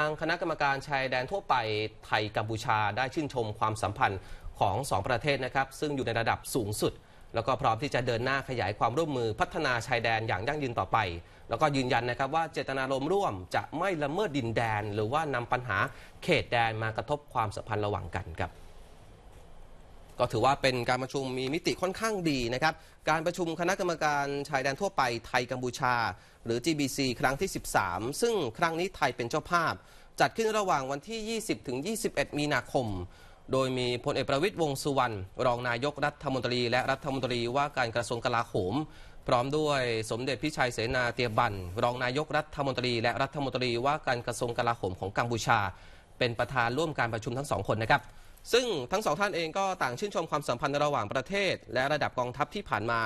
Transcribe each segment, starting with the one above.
างคณะกรรมการชายแดนทั่วไปไทยกัมพูชาได้ชื่นชมความสัมพันธ์ของ2ประเทศนะครับซึ่งอยู่ในระดับสูงสุด แล้วก็พร้อมที่จะเดินหน้าขยายความร่วมมือ พัฒนาชายแดนอย่างยั่งยืนต่อไป แล้วก็ยืนยันนะครับ ว่าเจตนารมณ์ร่วมจะไม่ละเมิดดินแดน หรือว่านำปัญหาเขตแดนมากระทบความสัมพันธ์ระหว่างกันครับก็ถือว่าเป็นการประชุมมีมิติค่อนข้างดีนะครับ การประชุมคณะกรรมการชายแดนทั่วไปไทยกัมพูชา หรือ GBC ครั้งที่ 13 ซึ่งครั้งนี้ไทยเป็นเจ้าภาพ จัดขึ้นระหว่างวันที่ 20 ถึง 21 มีนาคม โดยมีพลเอกประวิตยวงสุวรรณรองนายกรัฐมนตรีและรัฐมนตรีว่าการกระทรวงกลาโหมพร้อมด้วยสมเด็จพิชัยเสนาเตียบัน รองนายกรัฐมนตรีและรัฐมนตรีว่าการกระทรวงกลาโหมของกัมพูชา เป็นประธานร่วมการประชุมทั้งสองคนนะครับซึ่งทั้งสองท่านเองก็ต่างชื่นชมความสัมพันธ์ระหว่างประเทศ และระดับกองทัพที่ผ่านมา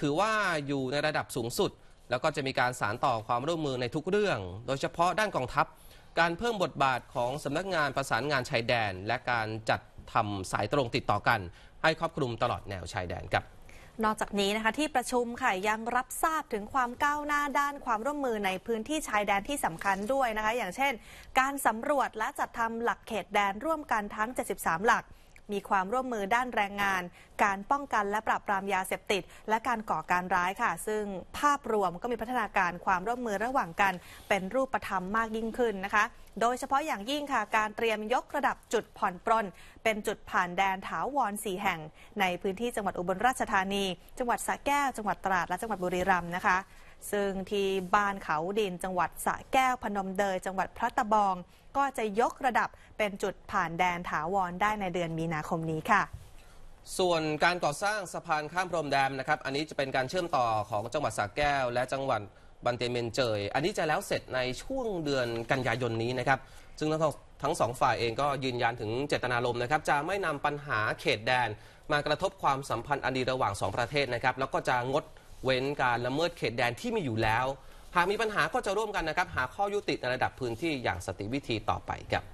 ถือว่าอยู่ในระดับสูงสุด แล้วก็จะมีการสานต่อความร่วมมือในทุกเรื่อง โดยเฉพาะด้านกองทัพการเพิ่มบทบาทของสำนักงานประสานงานชายแดน และการจัดทำสายตรงติดต่อกัน ให้ครอบคลุมตลอดแนวชายแดนครับนอกจากนี้นะคะที่ประชุมค่ะยังรับทราบถึงความก้าวหน้าด้านความร่วมมือในพื้นที่ชายแดนที่สำคัญด้วยนะคะ อย่างเช่นการสำรวจและจัดทำหลักเขตแดนร่วมกันทั้ง 73 หลักมีความร่วมมือด้านแรงงาน การป้องกันและปราบปรามยาเสพติด และการก่อการร้ายค่ะ ซึ่งภาพรวมก็มีพัฒนาการความร่วมมือระหว่างกัน เป็นรูปธรรมมากยิ่งขึ้นนะคะ โดยเฉพาะอย่างยิ่งค่ะการเตรียมยกระดับจุดผ่อนปรนเป็นจุดผ่านแดนถาวรสีแห่ง ในพื้นที่จังหวัดอุบลราชธานี จังหวัดสระแก้ว จังหวัดตราด และจังหวัดบุรีรัมย์นะคะซึ่งที่บ้านเขาดินจังหวัดสะแก้วพนมเดยจังหวัดพระตะบอง ก็จะยกระดับเป็นจุดผ่านแดนถาวรได้ในเดือนมีนาคมนี้ค่ะ ส่วนการก่อสร้างสะพานข้ามพรมแดนนะครับอันนี้จะเป็นการเชื่อมต่อของจังหวัดสระแก้วและจังหวัดบันเตเมนเจย อันนี้จะแล้วเสร็จในช่วงเดือนกันยายนนี้นะครับ ซึ่งทั้งสองฝ่ายเอง ก็ยืนยันถึงเจตนารมณ์นะครับ จะไม่นำปัญหาเขตแดนมากระทบความสัมพันธ์อันดีระหว่าง 2 ประเทศนะครับแล้วก็จะงดเว้นการละเมิดเขตแดนที่มีอยู่แล้ว หากมีปัญหาก็จะร่วมกันนะครับ หาข้อยุติในระดับพื้นที่อย่างสติวิธีต่อไปครับ